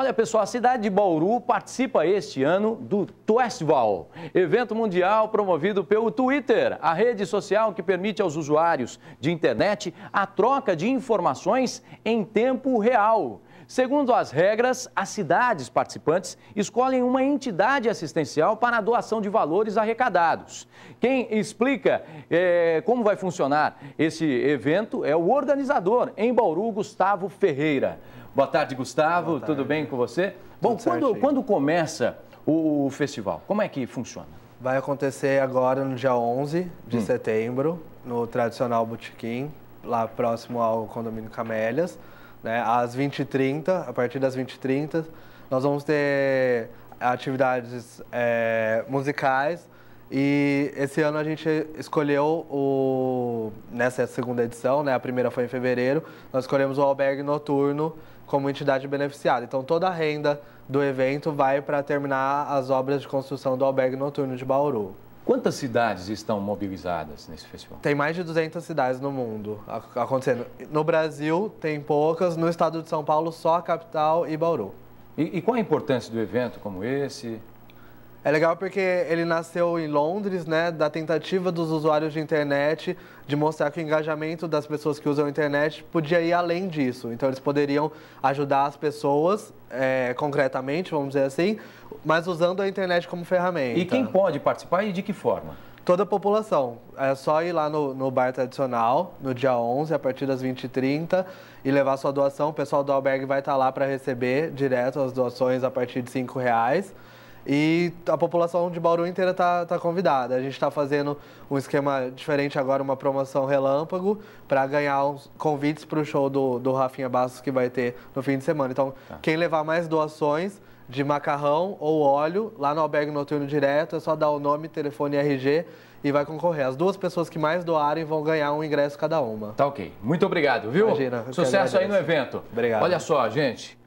Olha pessoal, a cidade de Bauru participa este ano do Twestival, evento mundial promovido pelo Twitter, a rede social que permite aos usuários de internet a troca de informações em tempo real. Segundo as regras, as cidades participantes escolhem uma entidade assistencial para a doação de valores arrecadados. Quem explica é, como vai funcionar esse evento é o organizador em Bauru, Gustavo Ferreira. Boa tarde, Gustavo. Boa tarde. Tudo bem com você? Bom, quando, quando começa o, o festival? Como é que funciona? Vai acontecer agora no dia 11 de hum. setembro, no tradicional Botequim, lá próximo ao condomínio Camélias, né? às 20h30, a partir das 20h30, nós vamos ter atividades é, musicais e esse ano a gente escolheu o nessa segunda edição, né? A primeira foi em fevereiro, nós escolhemos o albergue noturno como entidade beneficiada. Então, toda a renda do evento vai para terminar as obras de construção do albergue noturno de Bauru. Quantas cidades estão mobilizadas nesse festival? Tem mais de 200 cidades no mundo acontecendo. No Brasil, tem poucas. No estado de São Paulo, só a capital e Bauru. E, e qual a importância do evento como esse? É legal porque ele nasceu em Londres, né, da tentativa dos usuários de internet de mostrar que o engajamento das pessoas que usam a internet podia ir além disso. Então eles poderiam ajudar as pessoas é, concretamente, vamos dizer assim, mas usando a internet como ferramenta. E quem pode participar e de que forma? Toda a população. É só ir lá no, no bar tradicional, no dia 11, a partir das 20h30, e levar sua doação. O pessoal do albergue vai estar lá para receber direto as doações a partir de R$ reais. E a população de Bauru inteira está tá convidada. A gente está fazendo um esquema diferente agora, uma promoção relâmpago, para ganhar uns convites para o show do, do Rafinha Bastos que vai ter no fim de semana. Então, tá. quem levar mais doações de macarrão ou óleo, lá no Albergue Noturno Direto, é só dar o nome, telefone e RG e vai concorrer. As duas pessoas que mais doarem vão ganhar um ingresso cada uma. Tá ok. Muito obrigado, viu? Imagina. Sucesso aí no evento. Obrigado. Olha só, gente.